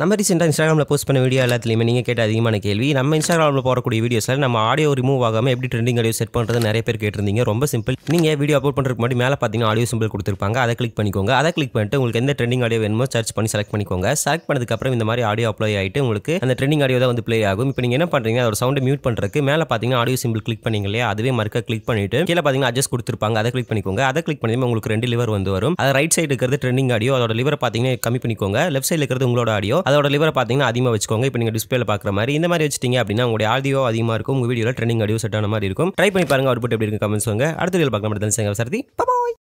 நம்ம ரீசெண்டாக இன்ஸ்டாகிராமில் போஸ்ட் பண்ண வீடியோ எல்லாத்துலேயுமே நீங்கள் கேட்ட அதிகமான கேள்வி நம்ம இன்ஸ்டாகிராமில் போடக்கூடிய வீடியோஸில் நம்ம ஆடியோ ரிமூவ் ஆகாமல் எப்படி ட்ரெண்டிங் ஆடியோ செட் பண்ணுறது நிறைய பேர் கேட்டிருந்தீங்க ரொம்ப சிம்பிள் நீங்கள் வீடியோ அப்லோட் பண்ணுறதுக்கு முன்னாடி மேலே பார்த்தீங்கன்னா ஆடியோ சிம்பிள் கொடுத்துருப்பாங்க அதை கிளிக் பண்ணிக்கோங்க அதை கிளிக் பண்ணிட்டு உங்களுக்கு எந்த ட்ரெண்டிங் ஆடியோ வேணுமோ சர்ச் பண்ணி செலக்ட் பண்ணிக்கோங்க செலக்ட் பண்ணதுக்கப்புறம் இந்த மாதிரி ஆடியோ அப்ளை ஆகிட்டு உங்களுக்கு அந்த ட்ரெண்டிங் ஆடியோ தான் வந்து ப்ளே ஆகும் இப்போ நீங்கள் என்ன பண்ணுறீங்க அதோட சவுண்ட் மியூட் பண்ணுறதுக்கு மேலே பார்த்தீங்கன்னா ஆடியோ சிம்பிள் கிளிக் பண்ணிங்க இல்லையா அதுவே மறுக்க கிளிக் பண்ணிட்டு கீழே பார்த்தீங்கன்னா அட்ஜஸ்ட் கொடுத்துருப்பாங்க அதை கிளிக் பண்ணிக்கோங்க அதை கிளிக் பண்ணி உங்களுக்கு ரெண்டு லிவர் வந்து வரும் அதை ரைட் சைடு இருக்கிறது ட்ரெண்டிங் ஆடியோ அதோட லிவர் பார்த்தீங்கன்னா கம்மி பண்ணிக்கோங்க லெஃப்ட் சைடில் இருக்கிறது உங்களோட ஆடியோ அதோட லிவரை பார்த்தீங்கன்னா அதிகமாக வச்சுக்கோங்க இப்போ நீங்கள் டிஸ்பிளே பார்க்குற மாதிரி இந்த மாதிரி வச்சிட்டீங்க அப்படின்னா உங்களுடைய ஆடியோ அதிகமாக இருக்கும் உங்கள் வீடியோவில் ட்ரெண்டிங் ஆடியோ செட்டான மாதிரி இருக்கும் ட்ரை பண்ணி பாருங்க போட்டு எப்படி இருக்கும் கமெண்ட்ஸ் வாங்க அடுத்த வீடியோ பார்க்கலாம் சரதி பாய்